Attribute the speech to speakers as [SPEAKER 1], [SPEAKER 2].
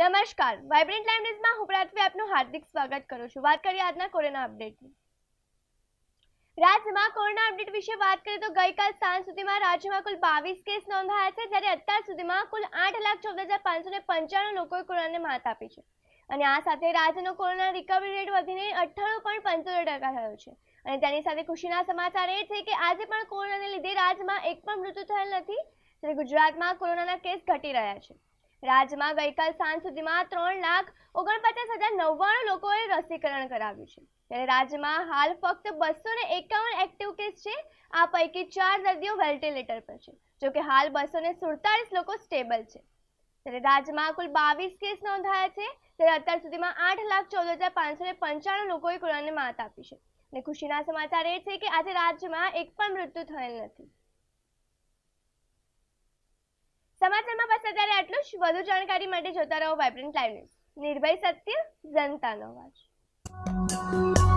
[SPEAKER 1] નમસ્કાર vibrant live ન્યૂઝમાં હું પ્રાથવી આપનું હાર્દિક સ્વાગત કરું છું વાત કરીએ આજના કોરોના અપડેટની રાજ્યમાં કોરોના અપડેટ વિશે વાત કરીએ તો ગઈકાલ સાંજ સુધીમાં રાજ્યમાં કુલ બાવીસ કેસ નોંધાયા છે જ્યારે અત્યાર સુધીમાં કુલ આઠ લાખ ચૌદ હજાર પાંચસો ને પંચાણું લોકોએ કોરોનાને માત આપી છે અને આ સાથે રાજ્યનો કોરોના રિકવરી રેટ વધીને અઠ્ઠાણું પોઈન્ટ પંચોતેર ટકા થયો છે અને તેની સાથે ખુશીના સમાચાર એ છે કે આજે પણ કોરોનાને લીધે રાજ્યમાં એક પણ મૃત્યુ થયેલ નથી જ્યારે ગુજરાતમાં કોરોનાના કેસ ઘટી રહ્યા છે રાજ્યમાં ગઈકાલ સાંજ સુધીમાં ત્રણ લાખ ઓગણપચાસ હજાર નવ્વાણું લોકોએ રસીકરણ કરાવ્યું છે ત્યારે રાજ્યમાં હાલ ફક્ત બસો ને એકાવન એક્ટિવ કેસ છે આ પૈકી ચાર દર્દીઓ વેન્ટિલેટર પર છે જોકે હાલ બસો ને સુડતાલીસ લોકો સ્ટેબલ છે ત્યારે રાજ્યમાં કુલ બાવીસ કેસ નોંધાયા છે ત્યારે અત્યાર સુધીમાં આઠ લાખ ચૌદ હજાર પાંચસો ને પંચાણું લોકોએ કોરોનાને માત આપી છે અને ખુશીના સમાચાર એ છે કે આજે રાજ્યમાં એક પણ મૃત્યુ થયેલ નથી આયુષ વધુ જાણકારી માટે જોતા રહો વાઇબ્રન્ટ લાઈવ નિર્ભય સત્ય જનતાનો અવાજ